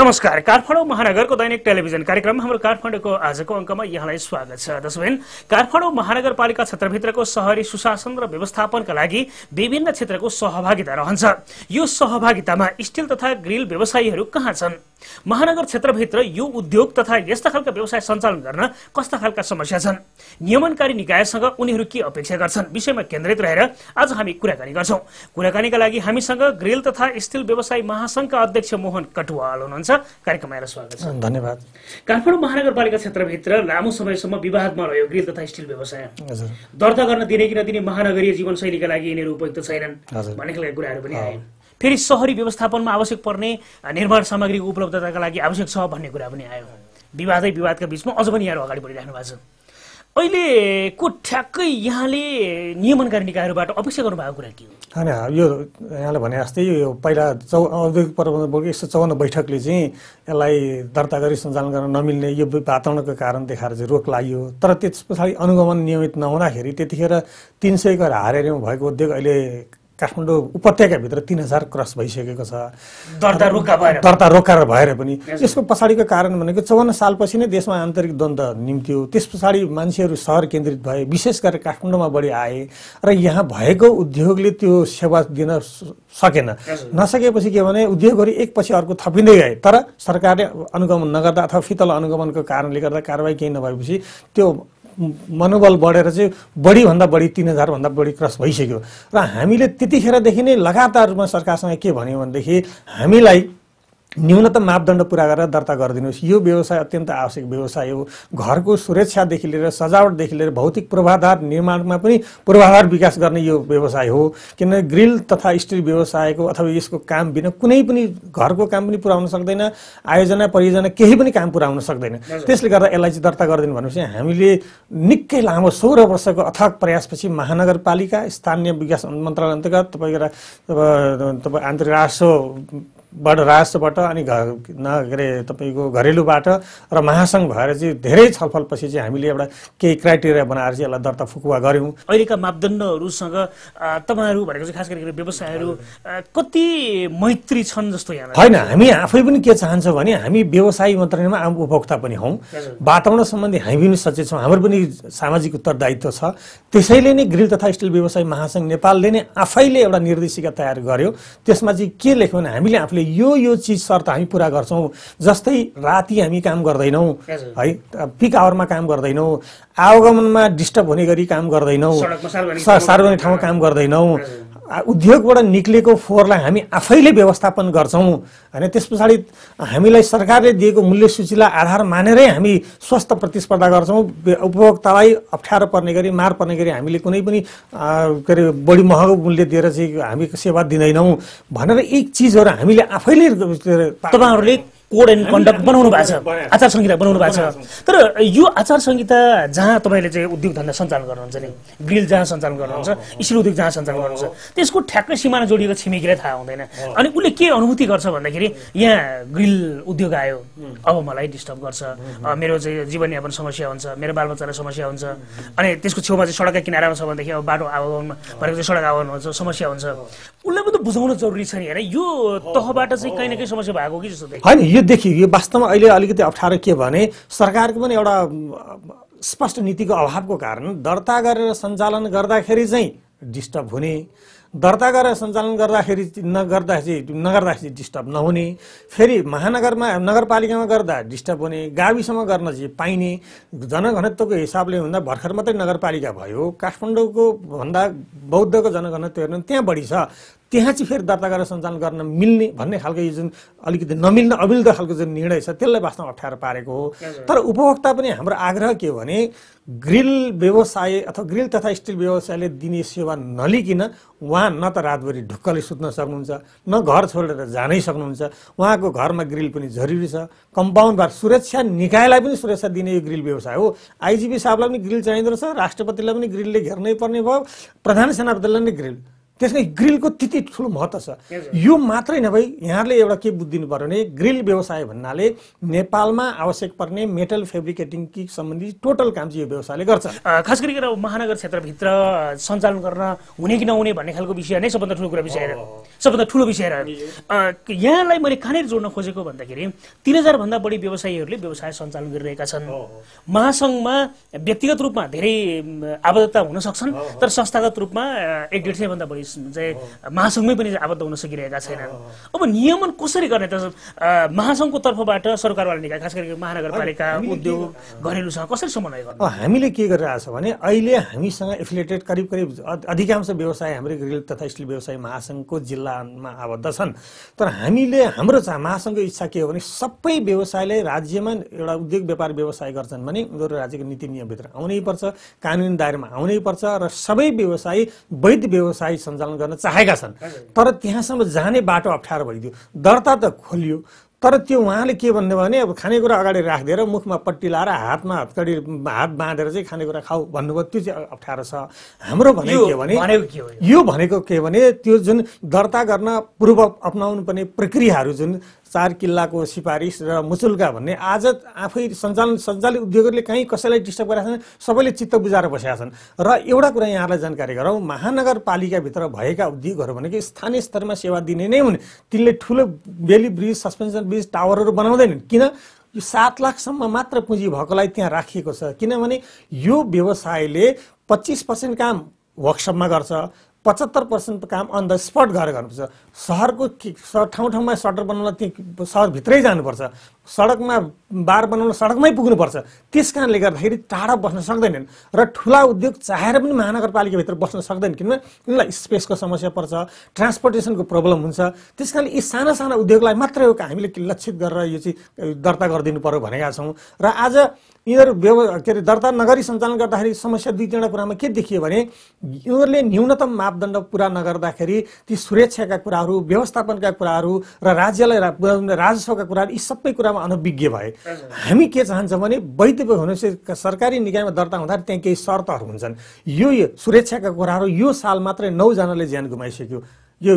नमस्कार काठमाडौँ महानगरको दैनिक टेलिभिजन कार्यक्रम हाम्रो काठमाडौँको आजको अङ्कमा यहाँलाई स्वागत छ दसबेन काठमाडौँ महानगरपालिका क्षेत्रभित्रको सहरी सुशासन र व्यवस्थापनका लागि विभिन्न क्षेत्रको सहभागिता रहन्छ यो सहभागितामा स्टिल तथा ग्रिल व्यवसायीहरू कहाँ छन् महानगर क्षेत्रभित्र यो उद्योग तथा यस्ता खालका व्यवसाय सञ्चालन गर्न कस्ता खालका समस्या छन् नियमनकारी निकायसँग उनीहरू के अपेक्षा गर्छन् विषयमा केन्द्रित रहेर आज हामी कुराकानी गर्छौँ कुराकानीका लागि हामीसँग ग्रिल तथा स्टिल व्यवसाय महासंघका अध्यक्ष मोहन कटुवाल हुनुहुन्छ कार्यक्रममा आएर स्वागत छ धन्यवाद काठमाडौँ महानगरपालिका क्षेत्रभित्र लामो समयसम्म विवादमा रह्यो ग्रिल तथा स्टिल व्यवसाय दर्ता गर्न दिने कि नदिने महानगरीय जीवनशैलीका लागि यिनीहरू उपयुक्त छैनन् भन्ने खालका कुराहरू पनि आए फेरि सहरी व्यवस्थापनमा आवश्यक पर्ने निर्माण सामग्रीको उपलब्धताका लागि आवश्यक छ भन्ने कुरा पनि आयो विवादै विवादका बिचमा अझ पनि यहाँहरू अगाडि बढिरहनु भएको छ अहिलेको ठ्याक्कै यहाँले नियमनकारी निकायहरूबाट अपेक्षा गर्नुभएको कुरा के हो होइन यो यहाँले भने जस्तै यो पहिला चौ औद्योगिक प्रबन्धन बोर्डको एक सय चौवन्न बैठकले चाहिँ यसलाई दर्ता गरी सञ्चालन गर्न नमिल्ने यो वातावरणको कारण देखाएर चाहिँ रोक लाग्यो तर त्यस पछाडि अनुगमन नियमित नहुँदाखेरि त्यतिखेर तिन सयको हारेरमा भएको उद्योग अहिले काठमाडौँ उपत्यकाभित्र तिन हजार क्रस भइसकेको छ दर्ता रोका भएर दर्ता रोकाएर भएर पनि यसको पछाडिको कारण भनेको चौवन्न सालपछि नै देशमा आन्तरिक द्वन्द्व निम्त्यो त्यस पछाडि मान्छेहरू सहर केन्द्रित भए विशेष गरेर काठमाडौँमा बढी आए र यहाँ भएको उद्योगले त्यो सेवा दिन सकेन नसकेपछि के भने उद्योगहरू एकपछि अर्को थपिँदै गए तर सरकारले अनुगमन नगर्दा अथवा फितल अनुगमनको कारणले गर्दा कारवाही केही नभएपछि त्यो मनोबल बढेर चाहिँ बढीभन्दा बढी तिन हजारभन्दा बढी क्रस भइसक्यो र हामीले त्यतिखेरदेखि नै लगातार रूपमा सरकारसँग के भन्यो भनेदेखि हामीलाई न्यूनतम मापदण्ड पुरा गरेर दर्ता गरिदिनुहोस् यो व्यवसाय अत्यन्त आवश्यक व्यवसाय हो घरको सुरक्षादेखि लिएर सजावटदेखि लिएर भौतिक पूर्वाधार निर्माणमा पनि पूर्वाधार विकास गर्ने यो व्यवसाय हो किनभने ग्रिल तथा स्टिल व्यवसायको अथवा यसको काम बिना कुनै पनि घरको काम पनि पुऱ्याउन सक्दैन आयोजना परियोजना केही पनि काम पुऱ्याउन सक्दैन त्यसले गर्दा यसलाई चाहिँ दर्ता गरिदिनु भनेपछि हामीले निकै लामो सोह्र वर्षको अथक प्रयासपछि महानगरपालिका स्थानीय विकास मन्त्रालय अन्तर्गत तपाईँको तपाईँ अन्तर्राष्ट्रिय बाट राष्ट्रबाट अनि घर न के अरे तपाईँको घरेलुबाट र महासङ्घ भएर चाहिँ धेरै छलफलपछि चाहिँ हामीले एउटा केही क्राइटेरिया बनाएर चाहिँ यसलाई दर्ता फुकुवा गऱ्यौँ अहिलेका मापदण्डहरूसँग तपाईँहरू भनेको चाहिँ खास गरी व्यवसायहरू कति मैत्री छन् जस्तो यहाँ होइन हामी आफै पनि के चाहन्छौँ भने हामी व्यवसायी मात्र नै आम उपभोक्ता पनि हौँ वातावरण सम्बन्धी हामी पनि सचेत छौँ हाम्रो पनि सामाजिक उत्तरदायित्व छ त्यसैले नै ग्रिल तथा स्टिल व्यवसाय महासङ्घ नेपालले नै आफैले एउटा निर्देशिका तयार गर्यो त्यसमा चाहिँ के लेख्यो भने हामीले आफूले हामीले यो यो चिज शर्त हामी पुरा गर्छौँ जस्तै राति हामी काम गर्दैनौँ है पिक आवरमा काम गर्दैनौँ आवागमनमा डिस्टर्ब हुने गरी काम गर्दैनौँ सार्वजनिक ठाउँमा काम गर्दैनौँ उद्योगबाट निक्लेको फोहोरलाई हामी आफैले व्यवस्थापन गर्छौँ होइन त्यस पछाडि हामीलाई सरकारले दिएको मूल्य सूचीलाई आधार मानेरै हामी स्वस्थ प्रतिस्पर्धा गर्छौँ उपभोक्तालाई अप्ठ्यारो पर्ने गरी मार पर्ने गरी हामीले कुनै पनि के अरे बढी महँगो मूल्य दिएर चाहिँ हामी सेवा दिँदैनौँ भनेर यी चिजहरू हामीले आफैले तपाईँहरूले कोड एन्ड कन्डक्ट बनाउनु भएको छ आचार संहिता बनाउनु भएको छ तर यो आचार संहिता जहाँ तपाईँले चाहिँ उद्योग धन्दा सञ्चालन गर्नुहुन्छ नि ग्रिल जहाँ सञ्चालन गर्नुहुन्छ स्टिल उद्योग जहाँ सञ्चालन गर्नुहुन्छ त्यसको ठ्याक्कै सिमाना जोडिएको छिमेकीलाई थाहा हुँदैन अनि उसले के अनुभूति गर्छ भन्दाखेरि यहाँ ग्रिल उद्योग आयो अब मलाई डिस्टर्ब गर्छ मेरो चाहिँ जीवनयापन समस्या हुन्छ मेरो बालबच्चालाई समस्या हुन्छ अनि त्यसको छेउमा चाहिँ सडकका किनारामा छ भनेदेखि अब बाटो आवागमन भनेको चाहिँ सडक आवागमन हुन्छ समस्या हुन्छ उसलाई पनि त बुझाउन जरुरी छ नि होइन यो तहबाट चाहिँ कहीँ न कहीँ समस्या भएको कि जस्तो होइन यो देखियो यो वास्तवमा अहिले अलिकति अप्ठ्यारो के भने सरकारको पनि एउटा स्पष्ट नीतिको अभावको कारण दर्ता गरेर सञ्चालन गर्दाखेरि चाहिँ डिस्टर्ब हुने दर्ता गरेर सञ्चालन गर्दाखेरि नगर्दाखेरि नगर्दाखेरि डिस्टर्ब नहुने फेरि महानगरमा नगरपालिकामा गर्दा डिस्टर्ब हुने गाविसमा गर्न चाहिँ पाइने जनघनत्वको हिसाबले हुँदा भर्खर मात्रै नगरपालिका भयो काठमाडौँको भन्दा बौद्धको जनघनत्व हेर्नु त्यहाँ बढी छ त्यहाँ चाहिँ फेरि दर्ता गरेर सञ्चालन गर्न मिल्ने भन्ने खालको यो जुन अलिकति नमिल्न अमिल्दो खालको जुन निर्णय छ त्यसलाई वास्तवमा अप्ठ्यारो पारेको हो तर उपभोक्ता पनि हाम्रो आग्रह के हो भने ग्रिल व्यवसाय अथवा ग्रिल तथा स्टिल व्यवसायले दिने सेवा नलिकन उहाँ उहाँ न त रातभरि ढुक्कले सुत्न सक्नुहुन्छ न घर छोडेर जानै सक्नुहुन्छ उहाँको घरमा ग्रिल पनि जरुरी छ कम्पाउन्डबाट सुरक्षा निकायलाई पनि सुरक्षा दिने यो ग्रिल व्यवसाय हो आइजिपी साहबलाई पनि ग्रिल चाहिँदो रहेछ राष्ट्रपतिलाई पनि ग्रिलले घेर्नै पर्ने भयो प्रधान सेनापतिलाई नै ग्रिल त्यसले ग्रिलको त्यति ठुलो महत्त्व छ यो मात्रै नभई यहाँहरूले एउटा के बुझिदिनु पऱ्यो भने ग्रिल व्यवसाय भन्नाले नेपालमा आवश्यक पर्ने मेटल फेब्रिकेटिङ कि सम्बन्धी टोटल काम चाहिँ यो व्यवसायले गर्छ खास गरी गरेर महानगर क्षेत्रभित्र सञ्चालन गर्न हुने कि नहुने भन्ने खालको विषय नै सबभन्दा ठुलो कुरा विषय रह्यो सबभन्दा ठुलो विषय रह्यो यहाँलाई मैले कहाँनिर जोड्न खोजेको भन्दाखेरि तिन हजारभन्दा बढी व्यवसायीहरूले व्यवसाय सञ्चालन गरिरहेका छन् महासङ्घमा व्यक्तिगत रूपमा धेरै आबद्धता हुन सक्छन् तर संस्थागत रूपमा एक डेढ सयभन्दा बढी महासंघमै महासङ्घमै पनि आबद्ध हुन सकिरहेका छैनन् अब नियमन कसरी गर्ने त महासङ्घको तर्फबाट सरकारवाला निकाय खास गरी महानगरपालिका उद्योग घरेलुसँग कसरी समन्वय गर्नु हामीले के गरिरहेको छ भने अहिले हामीसँग एफिलेटेड करिब करिब अधिकांश व्यवसाय हाम्रो रेल तथा स्टिल व्यवसाय महासङ्घको जिल्लामा आबद्ध छन् तर हामीले हाम्रो चाहिँ महासङ्घको इच्छा के हो भने सबै व्यवसायले राज्यमा एउटा उद्योग व्यापार व्यवसाय गर्छन् भने उनीहरू राज्यको नीति नियमभित्र आउनै पर्छ कानुन दायरामा आउनै पर्छ र सबै व्यवसाय वैध व्यवसाय सञ्चालन गर्न चाहेका छन् तर त्यहाँसम्म जाने बाटो अप्ठ्यारो भइदियो दर्ता त खोलियो तर त्यो उहाँले के भन्यो भने अब खानेकुरा अगाडि राखिदिएर मुखमा पट्टी लाएर हातमा हत्कडी हात बाँधेर चाहिँ खानेकुरा खाऊ भन्नुभयो त्यो चाहिँ अप्ठ्यारो छ हाम्रो भनेको के भने यो भनेको के भने त्यो जुन दर्ता गर्न पूर्व अप्नाउनु पर्ने प्रक्रियाहरू जुन चार किल्लाको सिफारिस र मुचुल्का भन्ने आज आफै सञ्चालन सञ्चालित उद्योगहरूले कहीँ कसैलाई डिस्टर्ब गरेका छन् सबैले चित्त बुझाएर बसेका छन् र एउटा कुरा यहाँलाई जानकारी गराउँ महानगरपालिकाभित्र भएका उद्योगहरू भनेको स्थानीय स्तरमा सेवा दिने नै हुन् तिनले ठुलो बेली ब्रिज सस्पेन्सन ब्रिज टावरहरू बनाउँदैनन् किन यो सात लाखसम्म मात्र पुँजी भएकोलाई त्यहाँ राखिएको छ किनभने यो व्यवसायले पच्चिस पर्सेन्ट काम वर्कसपमा गर्छ पचहत्तर पर्सेन्ट काम अन द स्पट गएर गर्नुपर्छ सहरको ठाउँ ठाउँमा सटर बनाउनलाई त्यहाँ सहरभित्रै जानुपर्छ सडकमा बार बनाउन सडकमै पुग्नुपर्छ त्यस कारणले गर्दाखेरि टाढा बस्न सक्दैनन् र ठुला उद्योग चाहेर पनि महानगरपालिकाभित्र बस्न सक्दैन किनभने यिनलाई स्पेसको समस्या पर्छ ट्रान्सपोर्टेसनको प्रब्लम हुन्छ त्यस कारणले यी साना साना उद्योगलाई मात्रै हो हामीले लक्षित गरेर यो चाहिँ दर्ता गरिदिनु पऱ्यो भनेका छौँ र आज यिनीहरू व्यव के अरे दर्ता नगरी सञ्चालन गर्दाखेरि समस्या दुई तिनवटा कुरामा के देखियो भने यिनीहरूले न्यूनतम मापदण्ड पुरा नगर्दाखेरि ती सुरक्षाका कुराहरू व्यवस्थापनका कुराहरू र राज्यलाई राजस्वका कुराहरू यी सबै कुरामा अनभिज्ञ भए हामी के चाहन्छौँ भने वैद्य हुनु सरकारी निकायमा दर्ता हुँदाखेरि त्यहाँ केही शर्तहरू हुन्छन् यो सुरक्षाका कुराहरू यो साल मात्रै नौजनाले ज्यान गुमाइसक्यो यो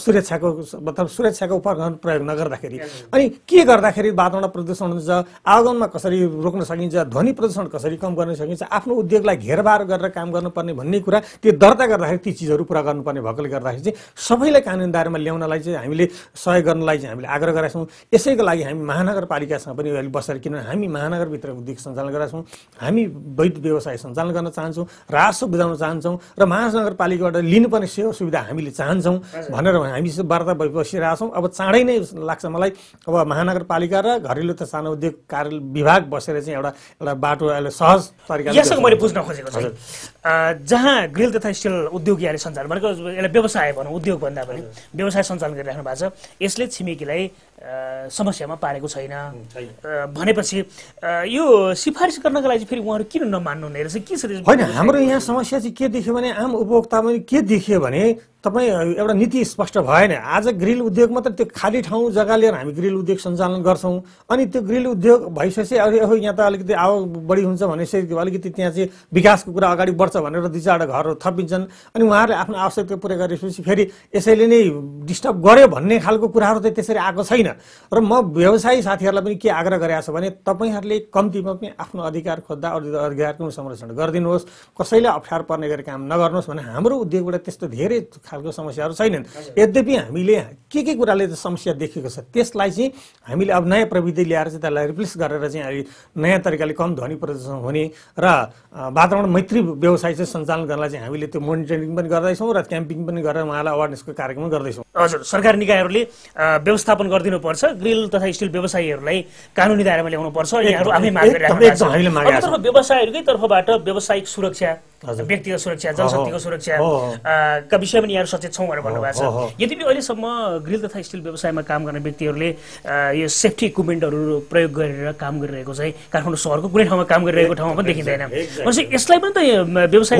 सुरक्षाको मतलब सुरक्षाको उपकरण प्रयोग नगर्दाखेरि अनि के गर्दाखेरि वातावरण प्रदूषण हुन्छ आगमनमा कसरी रोक्न सकिन्छ ध्वनि प्रदूषण कसरी कम गर्न सकिन्छ आफ्नो उद्योगलाई घेरबार गरेर काम गर्नुपर्ने भन्ने कुरा त्यो दर्ता गर्दाखेरि ती चिजहरू पुरा गर्नुपर्ने भएकोले गर्दाखेरि चाहिँ सबैलाई कानुन दायरामा ल्याउनलाई चाहिँ हामीले सहयोग गर्नलाई चाहिँ हामीले आग्रह गरेका छौँ यसैको लागि हामी महानगरपालिकासँग पनि अहिले बसेर किनभने हामी महानगरभित्र उद्योग सञ्चालन गरेका छौँ हामी वैध व्यवसाय सञ्चालन गर्न चाहन्छौँ राजस्व बुझाउन चाहन्छौँ र महानगरपालिकाबाट लिनुपर्ने सेवा सुविधा हामीले चाहन्छौँ भनेर हामी वार्ता बसिरहेको छौँ अब चाँडै नै लाग्छ मलाई अब महानगरपालिका र घरेलु तथा सानो उद्योग कार्य विभाग बसेर चाहिँ एउटा एउटा बाटो अहिले सहज तरिकाले मैले बुझ्न खोजेको छु जहाँ ग्रिल तथा स्टिल उद्योग यहाँले सञ्चालन भनेको यसलाई व्यवसाय भनौँ उद्योग भन्दा पनि व्यवसाय सञ्चालन गरिराख्नु भएको छ यसले छिमेकीलाई समस्यामा पारेको छैन भनेपछि यो सिफारिस गर्नको लागि चाहिँ फेरि उहाँहरू किन नमान्नु हुने रहेछ के छ होइन हाम्रो यहाँ समस्या चाहिँ के देख्यो भने आम उपभोक्तामा के देखियो भने तपाईँ एउटा नीति स्पष्ट भएन आज ग्रिल उद्योग मात्र त्यो खाली ठाउँ जग्गा लिएर हामी ग्रिल उद्योग सञ्चालन गर्छौँ अनि त्यो ग्रिल उद्योग भइसकेपछि अब यहाँ त अलिकति आवक बढी हुन्छ भनेपछि अलिकति त्यहाँ चाहिँ विकासको कुरा अगाडि बढ्छ पर्छ भनेर दुई चारवटा घरहरू थपिन्छन् अनि उहाँहरूले आफ्नो आवश्यकता पुरा गरेपछि फेरि यसैले नै डिस्टर्ब गर्यो भन्ने खालको कुराहरू त त्यसरी आएको छैन र म व्यवसायी साथीहरूलाई पनि के आग्रह गरेको छ भने तपाईँहरूले कम्तीमा पनि आफ्नो अधिकार खोज्दा अधिकारको संरक्षण गरिदिनुहोस् कसैलाई अप्ठ्यारो पर्ने गरी काम नगर्नुहोस् भने हाम्रो उद्योगबाट त्यस्तो धेरै खालको समस्याहरू छैनन् यद्यपि हामीले के के कुराले समस्या देखेको छ त्यसलाई चाहिँ हामीले अब नयाँ प्रविधि ल्याएर चाहिँ त्यसलाई रिप्लेस गरेर चाहिँ अहिले नयाँ तरिकाले कम ध्वनि प्रदूषण हुने र वातावरण मैत्री व्यवसाय चाहिँ सञ्चालन गर्नलाई चाहिँ हामीले त्यो मोनिटरिङ पनि गर्दैछौँ र क्याम्पिङ पनि गरेर उहाँलाई अवेरनेसको कार्यक्रम पनि गर्दैछौँ हजुर सरकार निकायहरूले व्यवस्थापन गरिदिनुपर्छ ग्रिल तथा स्टिल व्यवसायीहरूलाई कानुनी दायरामा ल्याउनुपर्छ व्यवसायहरूकै तर्फबाट व्यावसायिक सुरक्षा व्यक्तिगत सुरक्षा जनशक्तिको सुरक्षा का विषय पनि यहाँहरू सचेत छौँ भनेर भन्नुभएको छ यद्यपि अहिलेसम्म ग्रिल तथा स्टिल व्यवसायमा काम गर्ने व्यक्तिहरूले यो सेफ्टी इक्विपमेन्टहरू प्रयोग गरेर काम गरिरहेको चाहिँ काठमाडौँ सहरको कुनै ठाउँमा काम गरिरहेको ठाउँमा पनि देखिँदैन भनेपछि यसलाई पनि त व्यवसाय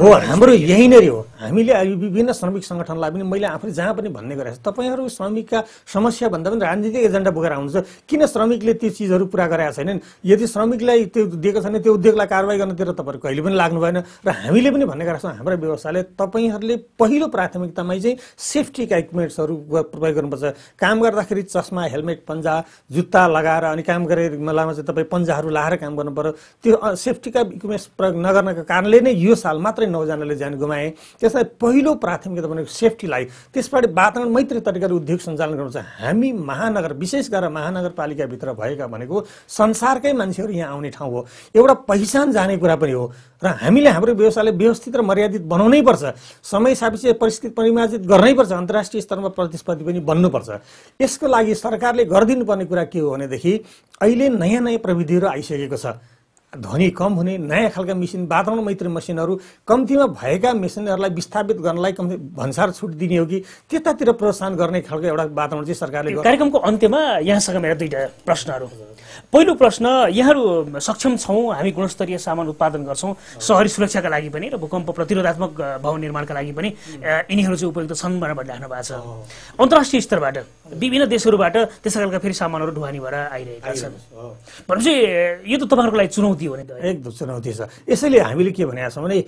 हो हाम्रो यहीँनिर हो हामीले विभिन्न श्रमिक सङ्गठनलाई पनि मैले आफूले जहाँ पनि भन्ने गरेको छु तपाईँहरू श्रमिकका समस्या भन्दा पनि राजनीतिक एजेन्डा बोकेर आउनुहुन्छ किन श्रमिकले त्यो चिजहरू पुरा गराएको छैनन् यदि श्रमिकलाई त्यो दिएको छैन त्यो उद्योगलाई कारवाही गर्नतिर तपाईँहरू कहिले पनि लाग्नु भएन र हामीले पनि भन्ने गरेका छौँ हाम्रो व्यवसायले तपाईँहरूले पहिलो प्राथमिकतामै चाहिँ सेफ्टीका इक्विपमेन्ट्सहरू प्रयोग गर्नुपर्छ काम गर्दाखेरि चस्मा हेलमेट पन्जा जुत्ता लगाएर अनि काम गरे बेलामा चाहिँ तपाईँ पन्जाहरू लाएर काम गर्नु पऱ्यो त्यो सेफ्टीका इक्विपमेन्ट्स प्रयोग नगर्नका कारणले धेरै नै यो साल मात्रै नौजनाले ज्यान गुमाए त्यसलाई पहिलो प्राथमिकता भनेको सेफ्टीलाई त्यस वातावरण मैत्री तरिकाले उद्योग सञ्चालन गर्नु चाहिँ हामी महानगर विशेष गरेर महानगरपालिकाभित्र भएका भनेको संसारकै मान्छेहरू यहाँ आउने ठाउँ हो एउटा पहिचान जाने कुरा पनि हो र हामीले हाम्रो व्यवसायलाई व्यवस्थित र मर्यादित बनाउनै पर्छ समय सापेक्ष परिस्थिति परिमार्जित पर्छ अन्तर्राष्ट्रिय स्तरमा प्रतिस्पर्धी पनि बन्नुपर्छ यसको लागि सरकारले गरिदिनुपर्ने कुरा के हो भनेदेखि अहिले नयाँ नयाँ प्रविधिहरू आइसकेको छ ध्वनि कम हुने नयाँ खालका मेसिन वातावरण मैत्री मेसिनहरू कम्तीमा भएका मेसिनहरूलाई विस्थापित गर्नलाई कम्ती भन्सार छुट दिने हो कि त्यतातिर प्रोत्साहन गर्ने खालको एउटा वातावरण चाहिँ सरकारले कार्यक्रमको अन्त्यमा यहाँसँग मेरो दुईवटा प्रश्नहरू पहिलो प्रश्न यहाँहरू सक्षम छौँ हामी गुणस्तरीय सामान उत्पादन गर्छौँ सहरी सुरक्षाका लागि पनि र भूकम्प प्रतिरोधात्मक भवन निर्माणका लागि पनि यिनीहरू चाहिँ उपयुक्त छन् भनेर भनिराख्नु भएको छ अन्तर्राष्ट्रिय स्तरबाट विभिन्न देशहरूबाट त्यस्तो खालका फेरि सामानहरू ढुवानी भएर आइरहेका छन् भनेपछि यो त तपाईँहरूको लागि चुनौती चुनौती हो नि त एकदम चुनौती छ यसैले हामीले के भनेका छौँ भने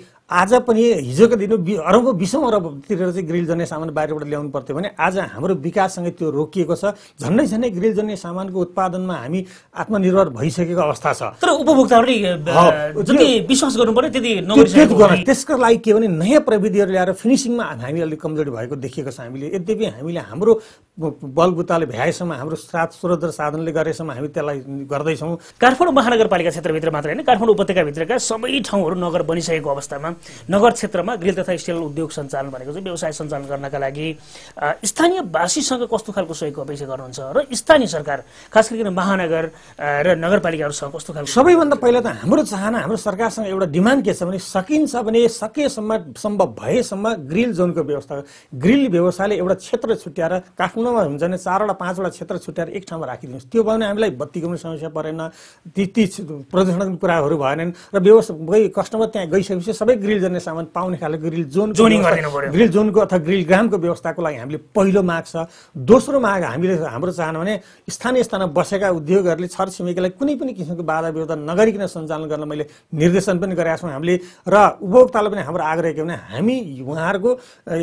आज पनि हिजोको दिन अरबको बिसौँ अरबतिर चाहिँ ग्रिल सामान बाहिरबाट ल्याउनु पर्थ्यो भने आज हाम्रो विकाससँगै त्यो रोकिएको छ झन्डै झन्डै ग्रिल सामानको उत्पादनमा हामी आत्मनिर्भर भइसकेको अवस्था छ तर उपभोक्ताहरूले जति विश्वास गर्नु पर्यो त्यति त्यसको लागि के भने नयाँ प्रविधिहरू ल्याएर फिनिसिङमा हामी अलिक कमजोर भएको देखिएको छ हामीले यद्यपि हामीले हाम्रो बलबुताले भ्याएसम्म हाम्रो श्राद्ध स्रोत साधनले गरेसम्म हामी त्यसलाई गर्दैछौँ काठमाडौँ महानगरपालिका क्षेत्रभित्र मात्र होइन काठमाडौँ उपत्यकाभित्रका सबै ठाउँहरू नगर बनिसकेको अवस्थामा नगर क्षेत्रमा ग्रिल तथा स्टिल उद्योग सञ्चालन भनेको चाहिँ व्यवसाय सञ्चालन गर्नका लागि स्थानीय वासीसँग कस्तो खालको सहयोग अपेक्षा गर्नुहुन्छ र स्थानीय सरकार खास गरिकन महानगर र नगरपालिकाहरूसँग कस्तो खालको सबैभन्दा पहिला त हाम्रो चाहना हाम्रो सरकारसँग एउटा डिमान्ड के छ भने सकिन्छ भने सकेसम्म सम्भव भएसम्म ग्रिल जोनको व्यवस्था ग्रिल व्यवसायले एउटा क्षेत्र छुट्याएर काठमाडौँमा हुन्छ भने चारवटा पाँचवटा क्षेत्र छुट्याएर एक ठाउँमा राखिदिनुहोस् त्यो भयो भने हामीलाई बत्तीको पनि समस्या परेन ती ती प्रदूषणको कुराहरू भएनन् र व्यवस्था कस्टमर त्यहाँ गइसकेपछि सबै ग्रिल ग्रिल गर्ने सामान पाउने खालको ग्रिल जोन जोनिङ ग्रिल जोनको अथवा ग्रिल ग्रामको व्यवस्थाको लागि हामीले पहिलो माग छ दोस्रो माग हामीले हाम्रो चाहना भने स्थानीय स्थानमा बसेका उद्योगहरूले छर छिमेकीलाई कुनै पनि किसिमको बाधा विरोध नगरिकन सञ्चालन गर्न मैले निर्देशन पनि गरेका छौँ हामीले र उपभोक्तालाई पनि हाम्रो आग्रह के भने हामी उहाँहरूको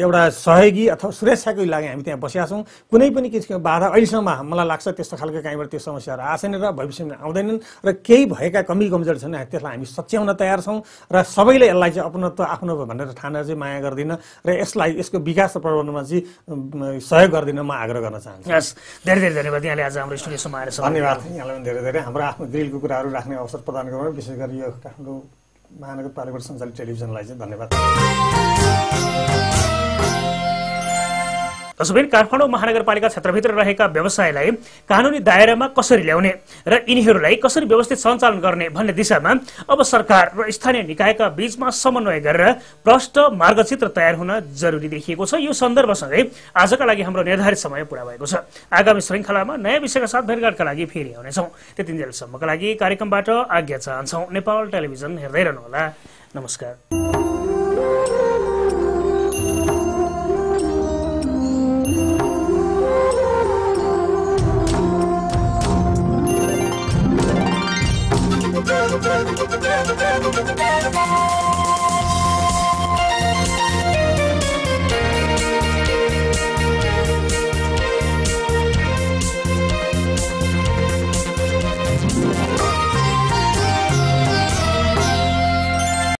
एउटा सहयोगी अथवा सुरक्षाको लागि हामी त्यहाँ बसेका छौँ कुनै पनि किसिमको बाधा अहिलेसम्म मलाई लाग्छ त्यस्तो खालको कहीँबाट त्यो समस्याहरू आएको छैन र भविष्यमा आउँदैनन् र केही भएका कमी कमजोरी छन् त्यसलाई हामी सच्याउन तयार छौँ र सबैले यसलाई चाहिँ अपनत्व आफ्नो भनेर ठानेर चाहिँ माया गर्दिनँ र यसलाई यसको विकास र प्रबन्धमा चाहिँ सहयोग गरिदिन म आग्रह गर्न चाहन्छु यस धेरै धेरै धन्यवाद यहाँले आज हाम्रो स्टुडियोसम्म आएर धन्यवाद यहाँलाई पनि धेरै धेरै हाम्रो आफ्नो ग्रिलको कुराहरू राख्ने अवसर प्रदान गर्नु विशेष गरी यो काठमाडौँ महानगरपालिका सञ्चालित टेलिभिजनलाई चाहिँ धन्यवाद तस्वीर काठमाडौँ महानगरपालिका क्षेत्रभित्र रहेका व्यवसायलाई कानुनी दायरामा कसरी ल्याउने र यिनीहरूलाई कसरी व्यवस्थित सञ्चालन गर्ने भन्ने दिशामा अब सरकार र स्थानीय निकायका बीचमा समन्वय गरेर प्रष्ट मार्गचित्र तयार हुन जरुरी देखिएको छ यो सन्दर्भसँगै आजका लागि हाम्रो निर्धारित समय पूरा भएको छ आगामी श्रृङ्खलामा नयाँ विषयका साथ भेटघाटका लागि फेरि आउनेछौँ त्यतिन्जेलसम्मका लागि कार्यक्रमबाट आज्ञा चाहन्छौँ नेपाल टेलिभिजन हेर्दै रहनुहोला नमस्कार